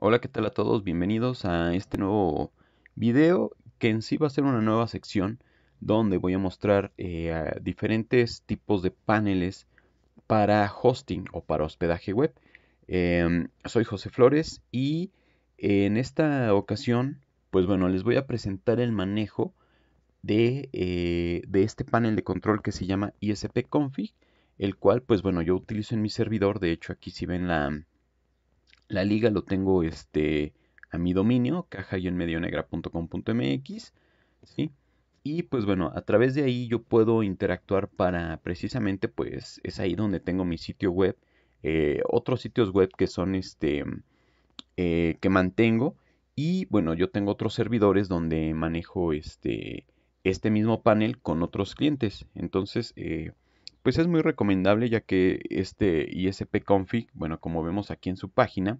Hola, ¿qué tal a todos? Bienvenidos a este nuevo video que en sí va a ser una nueva sección donde voy a mostrar eh, diferentes tipos de paneles para hosting o para hospedaje web. Em, soy José Flores y en esta ocasión, pues bueno, les voy a presentar el manejo de, eh, de este panel de control que se llama ISP Config, el cual, pues bueno, yo utilizo en mi servidor. De hecho, aquí si ven la la liga lo tengo este, a mi dominio, caja ¿sí? Y pues bueno, a través de ahí yo puedo interactuar para precisamente, pues es ahí donde tengo mi sitio web. Eh, otros sitios web que son este, eh, que mantengo. Y bueno, yo tengo otros servidores donde manejo este, este mismo panel con otros clientes. Entonces, eh, pues es muy recomendable ya que este ISP-config, bueno, como vemos aquí en su página,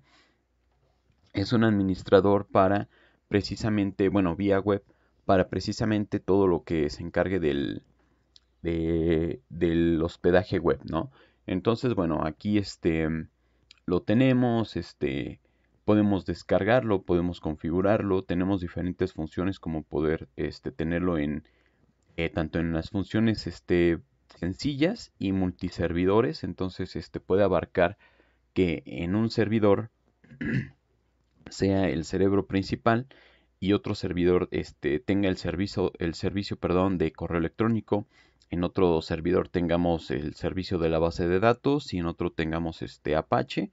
es un administrador para precisamente, bueno, vía web, para precisamente todo lo que se encargue del, del hospedaje web, ¿no? Entonces, bueno, aquí este, lo tenemos, este, podemos descargarlo, podemos configurarlo, tenemos diferentes funciones como poder este, tenerlo en, eh, tanto en las funciones este, sencillas y multiservidores, entonces este puede abarcar que en un servidor sea el cerebro principal y otro servidor este, tenga el servicio, el servicio perdón, de correo electrónico, en otro servidor tengamos el servicio de la base de datos y en otro tengamos este Apache.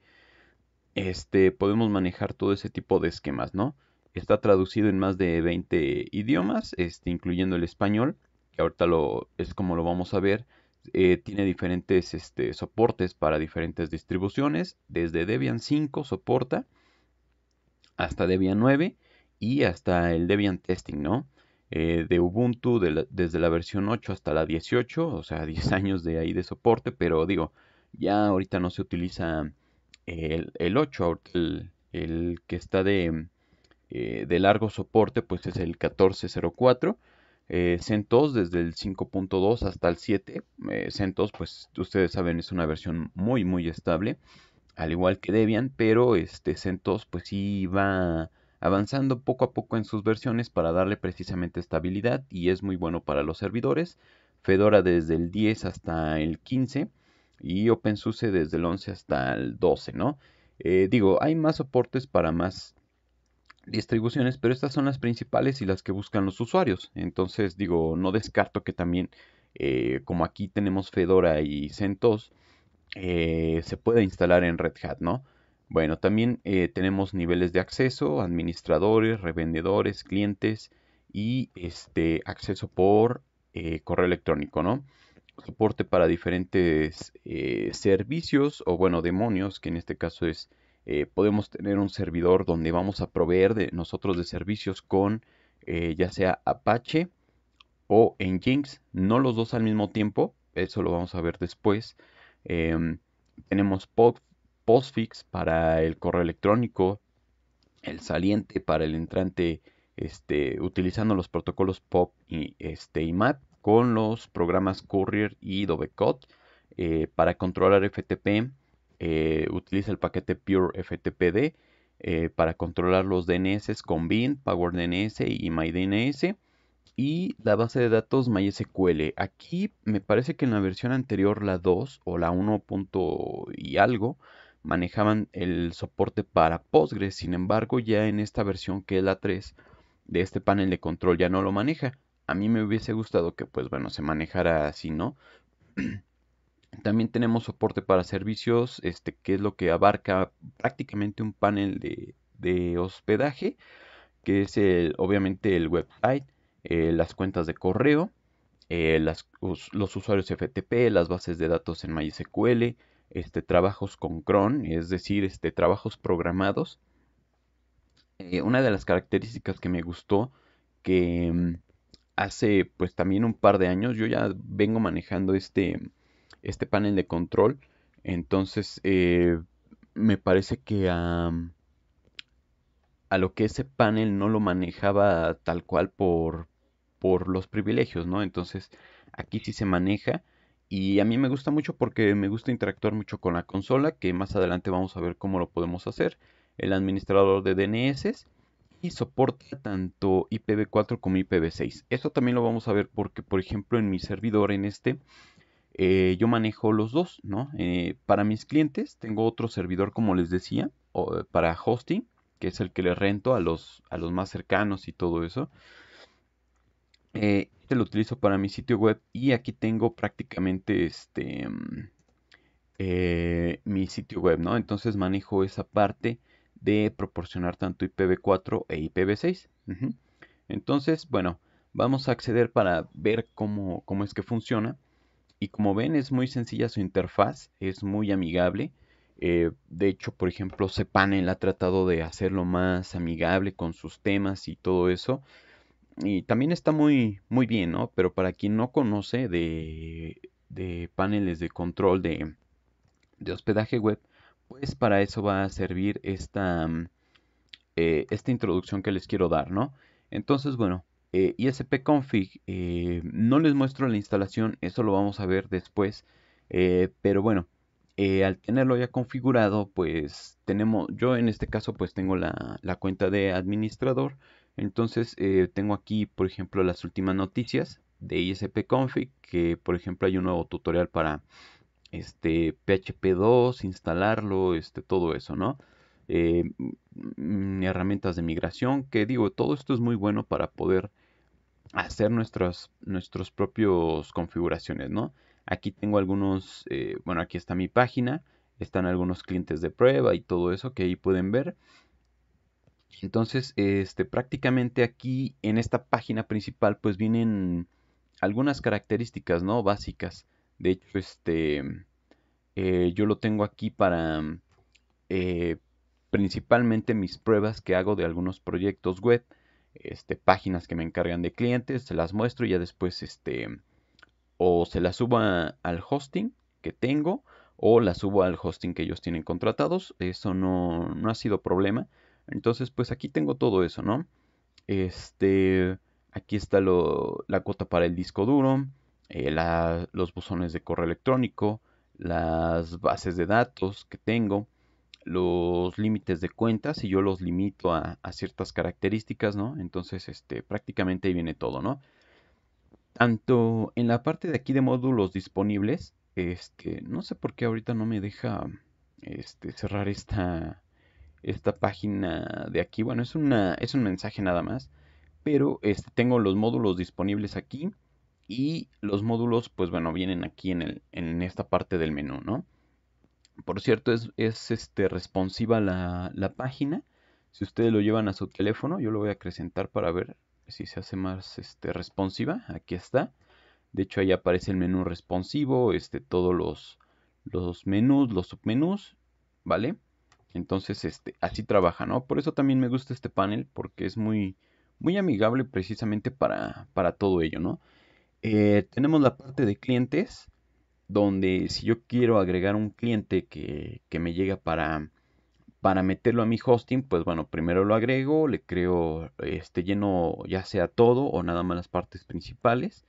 Este, podemos manejar todo ese tipo de esquemas, ¿no? Está traducido en más de 20 idiomas, este, incluyendo el español que ahorita lo, es como lo vamos a ver, eh, tiene diferentes este, soportes para diferentes distribuciones, desde Debian 5 soporta hasta Debian 9 y hasta el Debian Testing, ¿no? Eh, de Ubuntu desde la versión 8 hasta la 18, o sea, 10 años de ahí de soporte, pero digo, ya ahorita no se utiliza el, 8, el, que está de, eh, de largo soporte, pues es el 1404 eh, CentOS desde el 5.2 hasta el 7. Eh, CentOS, pues ustedes saben, es una versión muy, muy estable, al igual que Debian, pero este CentOS, pues sí va avanzando poco a poco en sus versiones para darle precisamente estabilidad y es muy bueno para los servidores. Fedora desde el 10 hasta el 15 y OpenSUSE desde el 11 hasta el 12, ¿no? Eh, digo, hay más soportes para más distribuciones, pero estas son las principales y las que buscan los usuarios. Entonces, digo, no descarto que también, eh, como aquí tenemos Fedora y CentOS, eh, se pueda instalar en Red Hat, ¿no? Bueno, también eh, tenemos niveles de acceso, administradores, revendedores, clientes y este acceso por correo electrónico, ¿no? Soporte para diferentes servicios o bueno, demonios, que en este caso es eh, podemos tener un servidor donde vamos a proveer de nosotros de servicios con eh, ya sea Apache o Nginx, no los dos al mismo tiempo, eso lo vamos a ver después. Em, tenemos postfix para el correo electrónico, el saliente para el entrante, este, utilizando los protocolos POP y, este, con los programas Courier y Dovecot eh, para controlar FTP eh, utiliza el paquete Pure FTPD eh, para controlar los DNS con BIN, PowerDNS y MyDNS. Y la base de datos MySQL. Aquí me parece que en la versión anterior, la 2 o la 1. y algo, manejaban el soporte para Postgres. Sin embargo, ya en esta versión que es la 3 de este panel de control ya no lo maneja. A mí me hubiese gustado que, pues bueno, se manejara así, ¿no? También tenemos soporte para servicios, este, que es lo que abarca prácticamente un panel de, hospedaje, que es el, obviamente el website, eh, las cuentas de correo, eh, los usuarios FTP, las bases de datos en MySQL, este, trabajos con cron, es decir, este, trabajos programados. Eh, una de las características que me gustó, que mm, hace pues también un par de años yo ya vengo manejando este este panel de control. Entonces, eh, me parece que a, a lo que ese panel no lo manejaba tal cual por, por los privilegios, ¿no? Entonces, aquí sí se maneja. Y a mí me gusta mucho porque me gusta interactuar mucho con la consola, que más adelante vamos a ver cómo lo podemos hacer. El administrador de DNS y soporta tanto IPv4 como IPv6. Esto también lo vamos a ver porque, por ejemplo, en mi servidor, en este, eh, yo manejo los dos, ¿no? Eh, para mis clientes tengo otro servidor, como les decía, para hosting, que es el que le rento a los, a los más cercanos y todo eso. Eh, este lo utilizo para mi sitio web y aquí tengo prácticamente este mm, mi sitio web, ¿no? Entonces manejo esa parte de proporcionar tanto IPv4 e IPv6. Entonces, bueno, vamos a acceder para ver cómo, cómo es que funciona. Y como ven es muy sencilla su interfaz, es muy amigable. Eh, de hecho, por ejemplo, panel ha tratado de hacerlo más amigable con sus temas y todo eso. Y también está muy, muy bien, ¿no? Pero para quien no conoce de, de paneles de control de, de, hospedaje web, pues para eso va a servir esta, mm, eh, esta introducción que les quiero dar, ¿no? Entonces, bueno, ISP eh, Config, eh, no les muestro la instalación, eso lo vamos a ver después, eh, pero bueno, al tenerlo ya configurado, pues tenemos, yo en este caso pues tengo la, la cuenta de administrador, entonces tengo aquí por ejemplo las últimas noticias de ispconfig, que por ejemplo hay un nuevo tutorial para este PHP 2, instalarlo, este, todo eso, ¿no? Mm, mm, herramientas de migración, que digo, todo esto es muy bueno para poder hacer nuestras nuestros propios configuraciones, ¿no? Aquí tengo algunos, eh, bueno, aquí está mi página, están algunos clientes de prueba y todo eso que ahí pueden ver. Entonces, este, prácticamente aquí en esta página principal, pues vienen algunas características, ¿no? Básicas. De hecho, este, eh, yo lo tengo aquí para eh, principalmente mis pruebas que hago de algunos proyectos web. Este, páginas que me encargan de clientes, se las muestro y ya después este, o se las subo al hosting que tengo o las subo al hosting que ellos tienen contratados. Eso no, no ha sido problema. Entonces, pues aquí tengo todo eso, ¿no? Este, aquí está la cuota para el disco duro, eh, los buzones de correo electrónico, las bases de datos que tengo, los límites de cuentas y yo los limito a, ciertas características, ¿no? Entonces, este, prácticamente ahí viene todo, ¿no? Tanto en la parte de aquí de módulos disponibles, este, no sé por qué ahorita no me deja este, cerrar esta, esta página de aquí. Bueno, es, una, es un mensaje nada más, pero este, tengo los módulos disponibles aquí y los módulos, pues bueno, vienen aquí en, el, en esta parte del menú, ¿no? Por cierto, es, este, responsiva la, la, página. Si ustedes lo llevan a su teléfono, yo lo voy a acrecentar para ver si se hace más este, responsiva. Aquí está. De hecho, ahí aparece el menú responsivo, este, todos los, los menús, los submenús, ¿vale? Entonces, este, así trabaja, ¿no? Por eso también me gusta este panel, porque es muy, muy amigable precisamente para, para todo ello, ¿no? Eh, tenemos la parte de clientes donde si yo quiero agregar un cliente que, que me llega para, para meterlo a mi hosting, pues bueno, primero lo agrego, le creo este lleno ya sea todo o nada más las partes principales.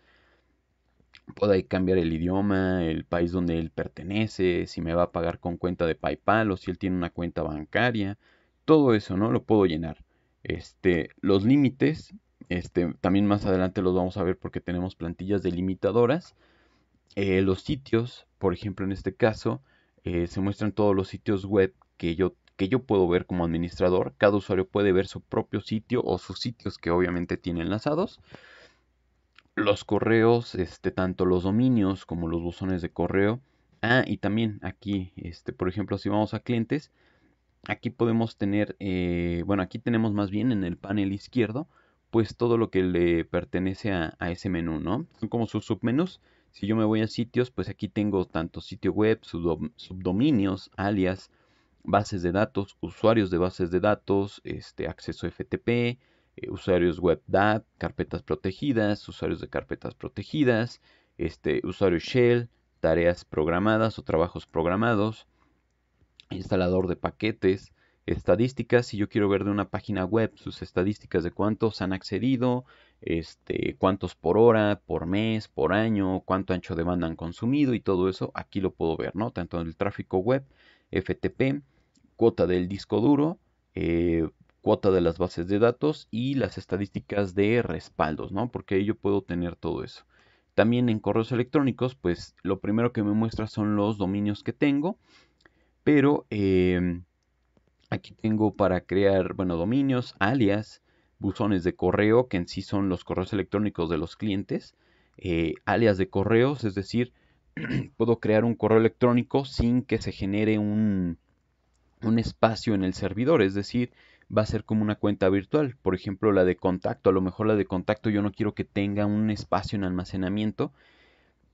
Puedo ahí cambiar el idioma, el país donde él pertenece, si me va a pagar con cuenta de PayPal o si él tiene una cuenta bancaria. Todo eso, ¿no? Lo puedo llenar. Este, los límites, este, también más adelante los vamos a ver porque tenemos plantillas delimitadoras eh, los sitios, por ejemplo en este caso, eh, se muestran todos los sitios web que yo, que yo puedo ver como administrador. Cada usuario puede ver su propio sitio o sus sitios que obviamente tiene enlazados. Los correos, este, tanto los dominios como los buzones de correo. Ah, y también aquí, este, por ejemplo, si vamos a clientes, aquí podemos tener, eh, bueno, aquí tenemos más bien en el panel izquierdo, pues todo lo que le pertenece a, a ese menú, ¿no? Son como sus submenús. Si yo me voy a sitios, pues aquí tengo tanto sitio web, subdominios, alias, bases de datos, usuarios de bases de datos, este, acceso FTP, eh, usuarios web carpetas protegidas, usuarios de carpetas protegidas, este, usuario shell, tareas programadas o trabajos programados, instalador de paquetes, estadísticas, si yo quiero ver de una página web sus estadísticas de cuántos han accedido, este, cuántos por hora, por mes, por año, cuánto ancho de banda han consumido y todo eso, aquí lo puedo ver, ¿no? Tanto en el tráfico web, FTP, cuota del disco duro, eh, cuota de las bases de datos y las estadísticas de respaldos, ¿no? Porque ahí yo puedo tener todo eso. También en correos electrónicos, pues lo primero que me muestra son los dominios que tengo, pero em, Aquí tengo para crear, bueno, dominios, alias, buzones de correo, que en sí son los correos electrónicos de los clientes, eh, alias de correos, es decir, puedo crear un correo electrónico sin que se genere un, un espacio en el servidor, es decir, va a ser como una cuenta virtual, por ejemplo la de contacto, a lo mejor la de contacto yo no quiero que tenga un espacio en almacenamiento,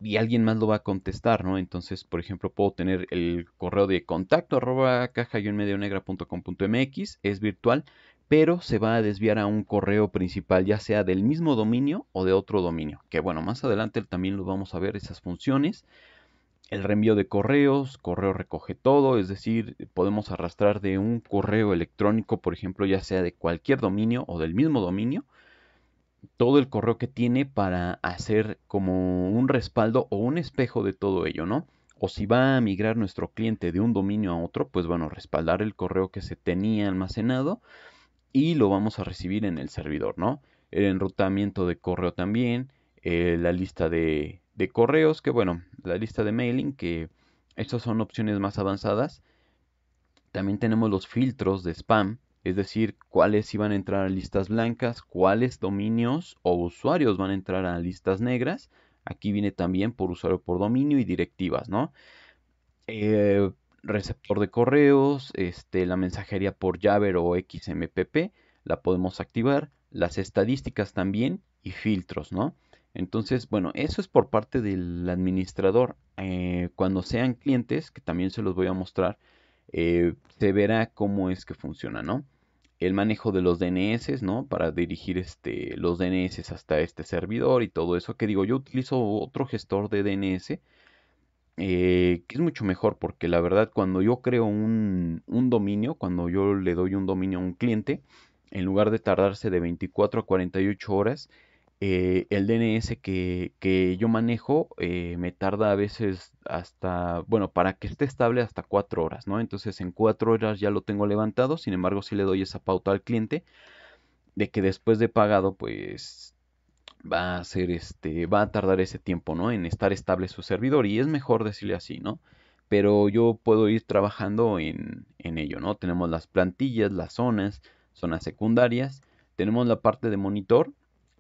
y alguien más lo va a contestar, ¿no? Entonces, por ejemplo, puedo tener el correo de contacto arroba caja .mx, es virtual, pero se va a desviar a un correo principal, ya sea del mismo dominio o de otro dominio. Que bueno, más adelante también lo vamos a ver esas funciones. El reenvío de correos, correo recoge todo, es decir, podemos arrastrar de un correo electrónico, por ejemplo, ya sea de cualquier dominio o del mismo dominio, todo el correo que tiene para hacer como un respaldo o un espejo de todo ello, ¿no? O si va a migrar nuestro cliente de un dominio a otro, pues bueno, respaldar el correo que se tenía almacenado y lo vamos a recibir en el servidor, ¿no? El enrutamiento de correo también, eh, la lista de, correos, que bueno, la lista de mailing, que estas son opciones más avanzadas. También tenemos los filtros de spam, es decir, cuáles iban a entrar a listas blancas, cuáles dominios o usuarios van a entrar a listas negras. Aquí viene también por usuario por dominio y directivas, ¿no? Eh, receptor de correos, este, la mensajería por Jabber o XMPP, la podemos activar, las estadísticas también y filtros, ¿no? Entonces, bueno, eso es por parte del administrador. Eh, cuando sean clientes, que también se los voy a mostrar, eh, se verá cómo es que funciona, ¿no? el manejo de los DNS, ¿no? Para dirigir este, los DNS hasta este servidor y todo eso. Que digo, yo utilizo otro gestor de DNS. Eh, que es mucho mejor porque la verdad cuando yo creo un, un, dominio, cuando yo le doy un dominio a un cliente, en lugar de tardarse de 24 a 48 horas, eh, el DNS que, yo manejo eh, me tarda a veces hasta, bueno, para que esté estable hasta cuatro horas, ¿no? Entonces en cuatro horas ya lo tengo levantado, sin embargo si le doy esa pauta al cliente de que después de pagado pues va a ser este, va a tardar ese tiempo, ¿no? En estar estable su servidor y es mejor decirle así, ¿no? Pero yo puedo ir trabajando en, en ello, ¿no? Tenemos las plantillas, las zonas, zonas secundarias, tenemos la parte de monitor,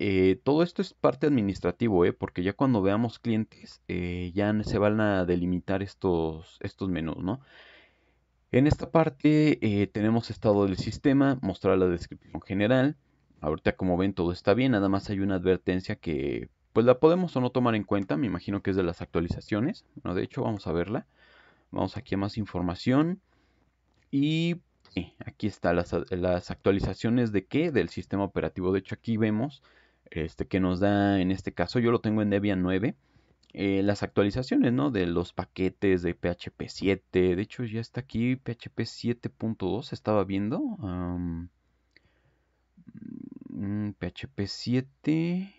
eh, todo esto es parte administrativo, ¿eh? porque ya cuando veamos clientes eh, ya se van a delimitar estos, estos menús, ¿no? En esta parte tenemos estado del sistema, mostrar la descripción general. Ahorita como ven todo está bien, nada más hay una advertencia que pues la podemos o no tomar en cuenta, me imagino que es de las actualizaciones. Bueno, de hecho vamos a verla. Vamos aquí a más información y aquí están las, las actualizaciones de qué, del sistema operativo. De hecho aquí vemos este, que nos da, en este caso, yo lo tengo en Debian 9, eh, las actualizaciones, ¿no? De los paquetes de PHP 7, de hecho ya está aquí PHP 7.2, estaba viendo. PHP mm, 7.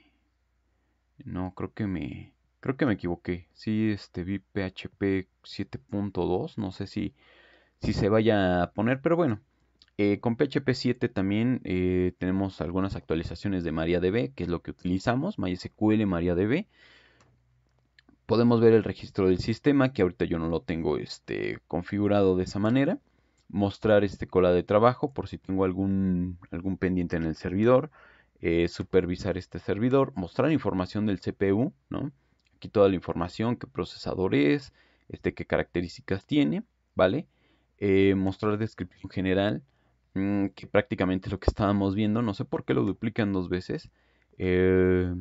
No, creo que me. Creo que me equivoqué. Sí, este vi PHP 7.2. No sé si, si se vaya a poner, pero bueno. Eh, con PHP 7 también eh, tenemos algunas actualizaciones de MariaDB, que es lo que utilizamos, MySQL, MariaDB. Podemos ver el registro del sistema, que ahorita yo no lo tengo este, configurado de esa manera. Mostrar este cola de trabajo por si tengo algún, algún pendiente en el servidor. Eh, supervisar este servidor. Mostrar información del CPU, ¿no? Aquí toda la información, qué procesador es, este, qué características tiene, ¿vale? mostrar descripción general Mm, que prácticamente lo que estábamos viendo. No sé por qué lo duplican dos veces. Eh,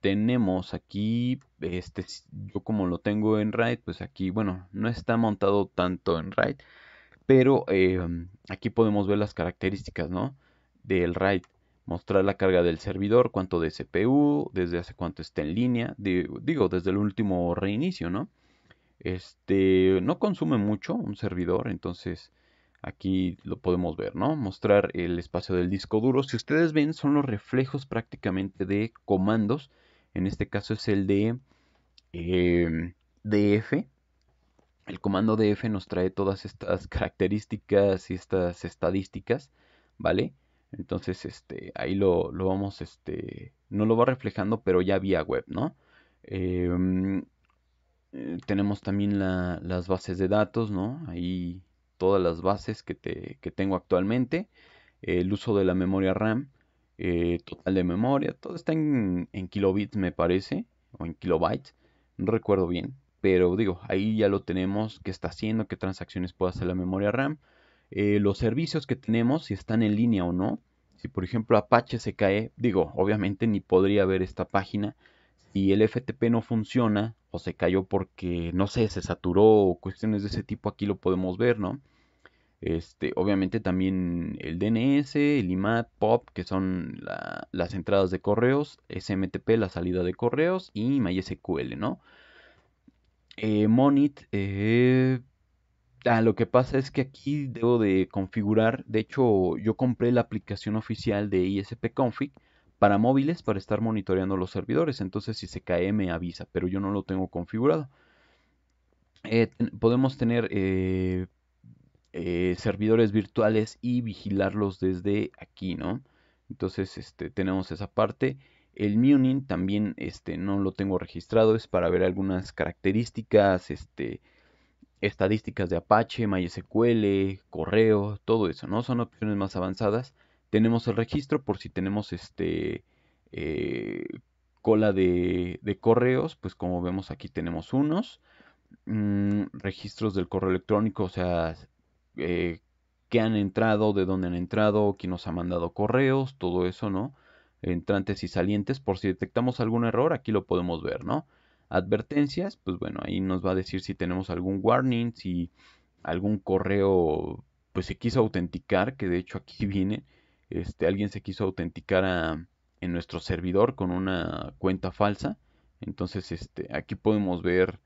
tenemos aquí, este, yo como lo tengo en RAID, pues aquí, bueno, no está montado tanto en RAID, pero eh, aquí podemos ver las características, ¿no? Del RAID. Mostrar la carga del servidor, cuánto de CPU, desde hace cuánto está en línea, digo, desde el último reinicio, ¿no? Este, no consume mucho un servidor, entonces Aquí lo podemos ver, ¿no? Mostrar el espacio del disco duro. Si ustedes ven, son los reflejos prácticamente de comandos. En este caso es el de em, DF. El comando DF nos trae todas estas características y estas estadísticas, ¿vale? Entonces, este, ahí lo, vamos, este, no lo va reflejando, pero ya vía web, ¿no? Em, eh, tenemos también las bases de datos, ¿no? Ahí todas las bases que, tengo actualmente, el uso de la memoria RAM, eh, total de memoria, todo está en, kilobits me parece, o en kilobytes, no recuerdo bien, pero digo, ahí ya lo tenemos, qué está haciendo, qué transacciones puede hacer la memoria RAM, eh, los servicios que tenemos, si están en línea o no, si por ejemplo Apache se cae, digo, obviamente ni podría ver esta página, si el FTP no funciona o se cayó porque, no sé, se saturó o cuestiones de ese tipo, aquí lo podemos ver, ¿no? Este, obviamente también el DNS, el IMAP, POP, que son las entradas de correos, SMTP, la salida de correos y MySQL, ¿no? Eh, Monit, eh, ah, lo que pasa es que aquí debo de configurar, de hecho yo compré la aplicación oficial de ISP Config para móviles para estar monitoreando los servidores, entonces si se cae me avisa, pero yo no lo tengo configurado. Eh, podemos tener eh, servidores virtuales y vigilarlos desde aquí, ¿no? Entonces, este, tenemos esa parte. El Munin también este, no lo tengo registrado, es para ver algunas características, este, estadísticas de Apache, MySQL, correo, todo eso, ¿no? Son opciones más avanzadas. Tenemos el registro por si tenemos este, eh, cola de, correos, pues como vemos aquí tenemos unos. Mm, registros del correo electrónico, o sea, que eh, qué han entrado, de dónde han entrado, quién nos ha mandado correos, todo eso, ¿no? Entrantes y salientes, por si detectamos algún error, aquí lo podemos ver, ¿no? Advertencias, pues bueno, ahí nos va a decir si tenemos algún warning, si algún correo, pues se quiso autenticar, que de hecho aquí viene, este, alguien se quiso autenticar en nuestro servidor con una cuenta falsa. Entonces, este, aquí podemos ver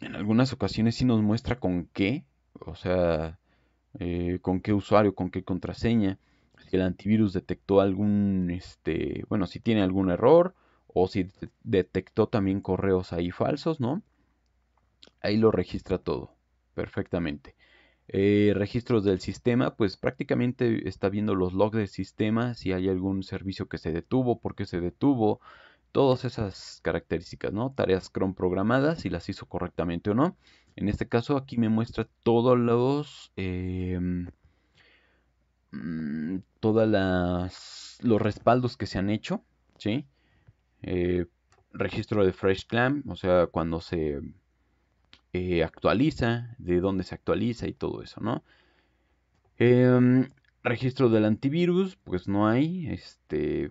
en algunas ocasiones si sí nos muestra con qué o sea, eh, con qué usuario, con qué contraseña, si el antivirus detectó algún, este, bueno, si tiene algún error o si detectó también correos ahí falsos, ¿no? Ahí lo registra todo, perfectamente. Eh, registros del sistema, pues prácticamente está viendo los logs del sistema, si hay algún servicio que se detuvo, por qué se detuvo, todas esas características, ¿no? Tareas cron programadas, si las hizo correctamente o no. En este caso aquí me muestra todos los... Em, mm, los respaldos que se han hecho, ¿sí? Eh, registro de Fresh Clam, o sea, cuando se eh, actualiza, de dónde se actualiza y todo eso, ¿no? Em, registro del antivirus, pues no hay. Este,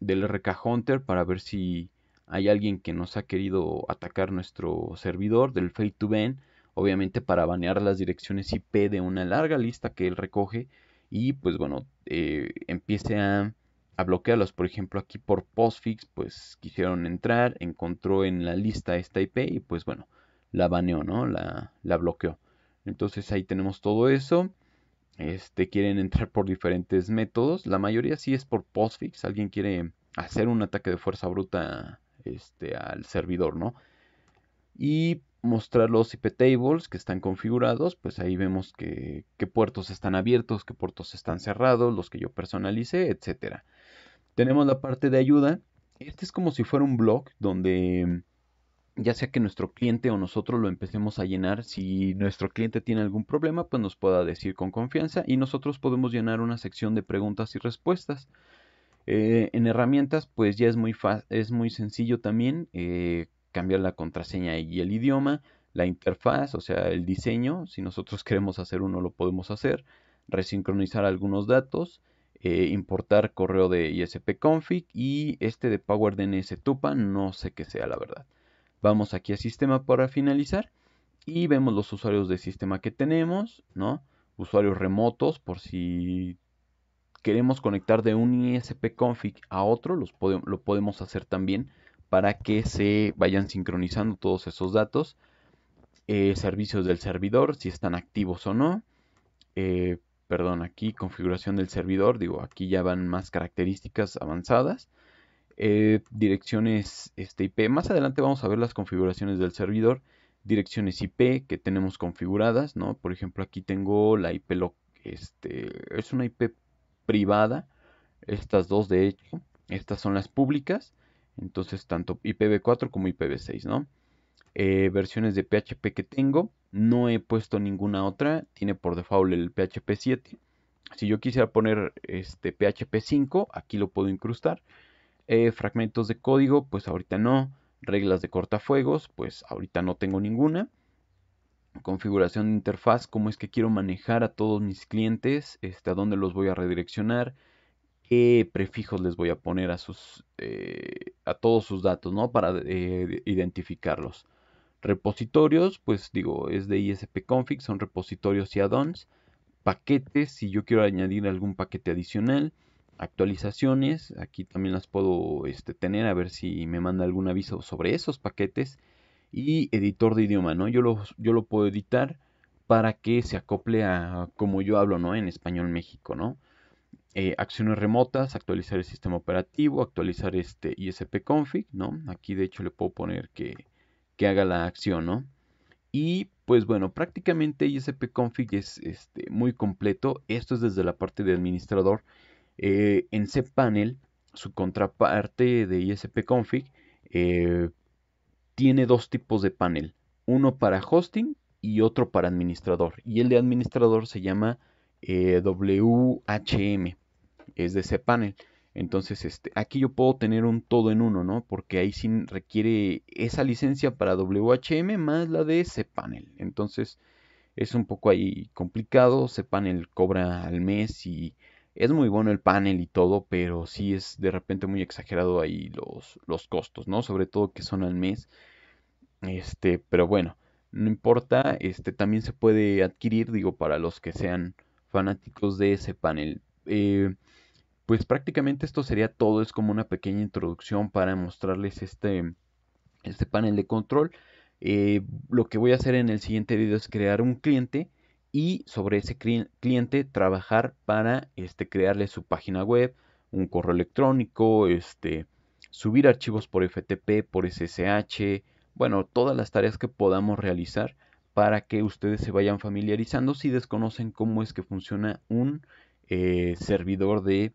del RK Hunter para ver si hay alguien que nos ha querido atacar nuestro servidor del Fate to ban obviamente para banear las direcciones IP de una larga lista que él recoge y pues bueno, eh, empiece a, bloquearlos. Por ejemplo, aquí por postfix, pues quisieron entrar, encontró en la lista esta IP y pues bueno, la baneó, ¿no? La, bloqueó. Entonces ahí tenemos todo eso. Este, quieren entrar por diferentes métodos. La mayoría sí es por postfix. Alguien quiere hacer un ataque de fuerza bruta este, al servidor, ¿no? Y mostrar los IP tables que están configurados, pues ahí vemos qué puertos están abiertos, qué puertos están cerrados, los que yo personalicé, etcétera. Tenemos la parte de ayuda. Este es como si fuera un blog donde ya sea que nuestro cliente o nosotros lo empecemos a llenar, si nuestro cliente tiene algún problema, pues nos pueda decir con confianza y nosotros podemos llenar una sección de preguntas y respuestas. Eh, en herramientas, pues ya es muy, es muy sencillo también eh, cambiar la contraseña y el idioma, la interfaz, o sea, el diseño. Si nosotros queremos hacer uno, lo podemos hacer. Resincronizar algunos datos, eh, importar correo de ISP-config y este de PowerDNS Tupa, no sé qué sea la verdad. Vamos aquí a sistema para finalizar y vemos los usuarios de sistema que tenemos, ¿no? Usuarios remotos por si queremos conectar de un ISP config a otro, lo podemos hacer también para que se vayan sincronizando todos esos datos. Eh, servicios del servidor, si están activos o no. Eh, perdón, aquí configuración del servidor, digo, aquí ya van más características avanzadas. Eh, direcciones este, IP, más adelante vamos a ver las configuraciones del servidor. Direcciones IP que tenemos configuradas, Por ejemplo, aquí tengo la IP, este, es una IP privada. Estas dos, de hecho, estas son las públicas. Entonces, tanto IPv4 como IPv6, ¿no? Eh, versiones de PHP que tengo, no he puesto ninguna otra. Tiene por default el PHP 7. Si yo quisiera poner este PHP 5, aquí lo puedo incrustar. Eh, fragmentos de código, pues ahorita no. Reglas de cortafuegos, pues ahorita no tengo ninguna configuración de interfaz, cómo es que quiero manejar a todos mis clientes, este, a dónde los voy a redireccionar, qué prefijos les voy a poner a, sus, eh, a todos sus datos, ¿no? Para eh, identificarlos. Repositorios, pues digo, es de ISP Config, son repositorios y add-ons. Paquetes, si yo quiero añadir algún paquete adicional. Actualizaciones, aquí también las puedo este, tener, a ver si me manda algún aviso sobre esos paquetes y editor de idioma, ¿no? Yo lo, yo lo puedo editar para que se acople a como yo hablo, ¿no? En español México, ¿no? Eh, acciones remotas, actualizar el sistema operativo, actualizar este ISP config, ¿no? Aquí de hecho le puedo poner que, haga la acción, ¿no? Y pues bueno, prácticamente ISP config es este, muy completo. Esto es desde la parte de administrador. Eh, en cPanel, su contraparte de ISP config, eh, tiene dos tipos de panel, uno para hosting y otro para administrador. Y el de administrador se llama eh, WHM, es de cPanel. Entonces, este, aquí yo puedo tener un todo en uno, ¿no? Porque ahí sí requiere esa licencia para WHM más la de cPanel. Entonces, es un poco ahí complicado. cPanel cobra al mes y es muy bueno el panel y todo, pero sí es de repente muy exagerado ahí los, los costos, ¿no? Sobre todo que son al mes. Este, pero bueno, no importa, este también se puede adquirir, digo, para los que sean fanáticos de ese panel. Eh, pues prácticamente esto sería todo, es como una pequeña introducción para mostrarles este, este panel de control. Eh, lo que voy a hacer en el siguiente video es crear un cliente y sobre ese cliente trabajar para este, crearle su página web, un correo electrónico, este, subir archivos por FTP, por SSH, bueno, todas las tareas que podamos realizar para que ustedes se vayan familiarizando si desconocen cómo es que funciona un eh, servidor eh,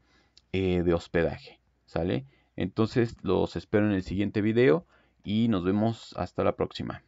de, hospedaje. ¿Sale? Entonces los espero en el siguiente video y nos vemos hasta la próxima.